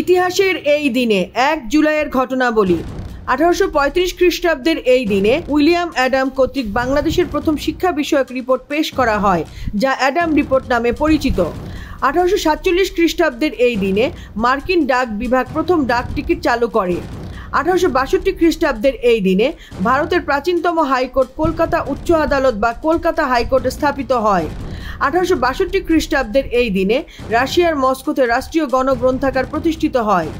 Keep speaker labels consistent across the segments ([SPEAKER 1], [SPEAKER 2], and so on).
[SPEAKER 1] ইতিহাসের এই দিনে এক জুলাইয়ের ঘটনা বলি আঠারোশো খ্রিস্টাব্দের এই দিনে উইলিয়াম অ্যাডাম কর্তৃক বাংলাদেশের প্রথম শিক্ষা বিষয়ক রিপোর্ট পেশ করা হয় যা অ্যাডাম রিপোর্ট নামে পরিচিত আঠারোশো সাতচল্লিশ খ্রিস্টাব্দের এই দিনে মার্কিন ডাক বিভাগ প্রথম ডাক টিকিট চালু করে আঠারোশো বাষট্টি খ্রিস্টাব্দের এই দিনে ভারতের প্রাচীনতম হাইকোর্ট কলকাতা উচ্চ আদালত বা কলকাতা হাইকোর্ট স্থাপিত হয় আঠারোশো বাষট্টি খ্রিস্টাব্দের এই দিনে রাশিয়ার মস্কোতে রাষ্ট্রীয় গণগ্রন্থাগার প্রতিষ্ঠিত হয়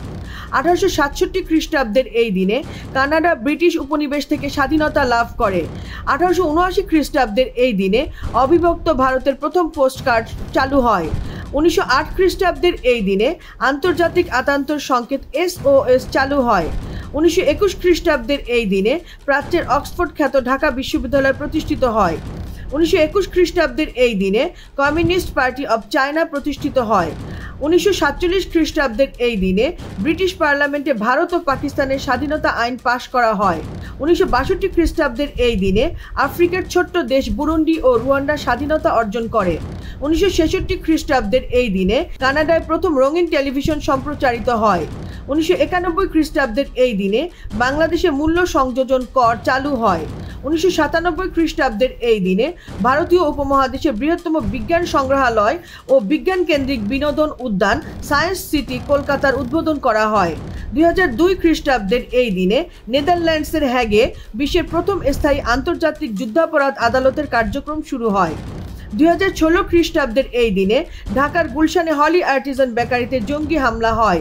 [SPEAKER 1] আঠারোশো সাতষট্টি খ্রিস্টাব্দের এই দিনে কানাডা ব্রিটিশ উপনিবেশ থেকে স্বাধীনতা লাভ করে আঠারোশো উনআশি খ্রিস্টাব্দের এই দিনে অবিভক্ত ভারতের প্রথম পোস্টকার্ড চালু হয় উনিশশো আট খ্রিস্টাব্দের এই দিনে আন্তর্জাতিক আতান্তর সংকেত এসওএস চালু হয় উনিশশো একুশ খ্রিস্টাব্দের এই দিনে প্রাচ্যের অক্সফোর্ড খ্যাত ঢাকা বিশ্ববিদ্যালয় প্রতিষ্ঠিত হয় উনিশশো একুশ খ্রিস্টাব্দের এই দিনে কমিউনিস্ট পার্টি অব চায়না প্রতিষ্ঠিত হয় উনিশশো সাতচল্লিশ খ্রিস্টাব্দের এই দিনে ব্রিটিশ পার্লামেন্টে ভারত ও পাকিস্তানের স্বাধীনতা আইন পাশ করা হয় উনিশশো বাষট্টি খ্রিস্টাব্দের এই দিনে আফ্রিকার ছোট্ট দেশ বুরুন্ডি ও রুয়ান্ডা স্বাধীনতা অর্জন করে উনিশশো ছেষট্টি খ্রিস্টাব্দের এই দিনে কানাডায় প্রথম রঙিন টেলিভিশন সম্প্রচারিত হয় উনিশশো একানব্বই খ্রিস্টাব্দের এই দিনে বাংলাদেশে মূল্য সংযোজন কর চালু হয় উনিশশো সাতানব্বই খ্রিস্টাব্দের এই দিনে ভারতীয় উপমহাদেশের বৃহত্তম বিজ্ঞান সংগ্রহালয় ও বিজ্ঞান কেন্দ্রিক বিনোদন উদ্যান সায়েন্স সিটি কলকাতার উদ্বোধন করা হয় দুই হাজার দুই খ্রিস্টাব্দের এই দিনে নেদারল্যান্ডসের হ্যাগে বিশ্বের প্রথম স্থায়ী আন্তর্জাতিক যুদ্ধাপরাধ আদালতের কার্যক্রম শুরু হয় দুই হাজার ষোলো খ্রিস্টাব্দের এই দিনে ঢাকার গুলশানে হলি আর্টিজান বেকারিতে জঙ্গি হামলা হয়